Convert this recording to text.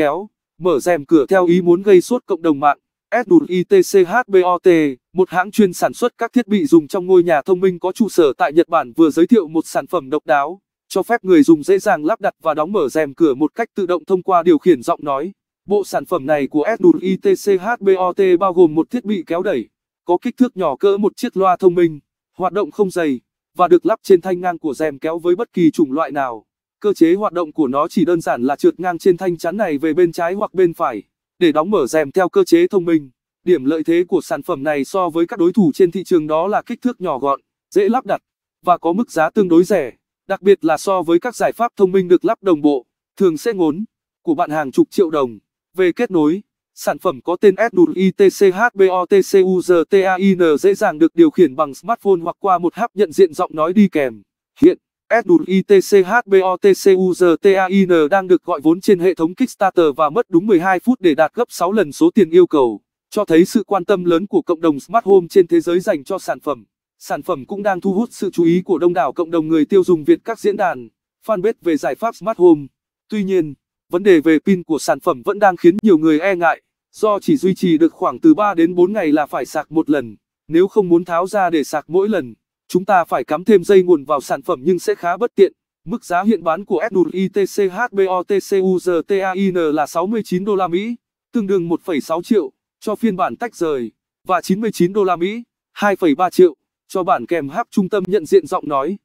kéo, mở rèm cửa theo ý muốn gây suốt cộng đồng mạng. SWITCHBOT, một hãng chuyên sản xuất các thiết bị dùng trong ngôi nhà thông minh có trụ sở tại Nhật Bản vừa giới thiệu một sản phẩm độc đáo, cho phép người dùng dễ dàng lắp đặt và đóng mở rèm cửa một cách tự động thông qua điều khiển giọng nói. Bộ sản phẩm này của SWITCHBOT bao gồm một thiết bị kéo đẩy, có kích thước nhỏ cỡ một chiếc loa thông minh, hoạt động không dày, và được lắp trên thanh ngang của rèm kéo với bất kỳ chủng loại nào. Cơ chế hoạt động của nó chỉ đơn giản là trượt ngang trên thanh chắn này về bên trái hoặc bên phải, để đóng mở rèm theo cơ chế thông minh. Điểm lợi thế của sản phẩm này so với các đối thủ trên thị trường đó là kích thước nhỏ gọn, dễ lắp đặt và có mức giá tương đối rẻ, đặc biệt là so với các giải pháp thông minh được lắp đồng bộ, thường sẽ ngốn của bạn hàng chục triệu đồng. Về kết nối, sản phẩm có tên SWITCHBOTCUZTAIN dễ dàng được điều khiển bằng smartphone hoặc qua một app nhận diện giọng nói đi kèm. Hiện SUITCHBOTCUZTAIN đang được gọi vốn trên hệ thống Kickstarter và mất đúng 12 phút để đạt gấp 6 lần số tiền yêu cầu, cho thấy sự quan tâm lớn của cộng đồng smart home trên thế giới dành cho sản phẩm. Sản phẩm cũng đang thu hút sự chú ý của đông đảo cộng đồng người tiêu dùng Việt các diễn đàn, fanpage về giải pháp smart home. Tuy nhiên, vấn đề về pin của sản phẩm vẫn đang khiến nhiều người e ngại, do chỉ duy trì được khoảng từ 3 đến 4 ngày là phải sạc một lần, nếu không muốn tháo ra để sạc mỗi lần chúng ta phải cắm thêm dây nguồn vào sản phẩm nhưng sẽ khá bất tiện. Mức giá hiện bán của SUITCHBOTCUZTAIN là 69 đô la Mỹ, tương đương 1,6 triệu cho phiên bản tách rời và 99 đô la Mỹ, 2,3 triệu cho bản kèm hát trung tâm nhận diện giọng nói.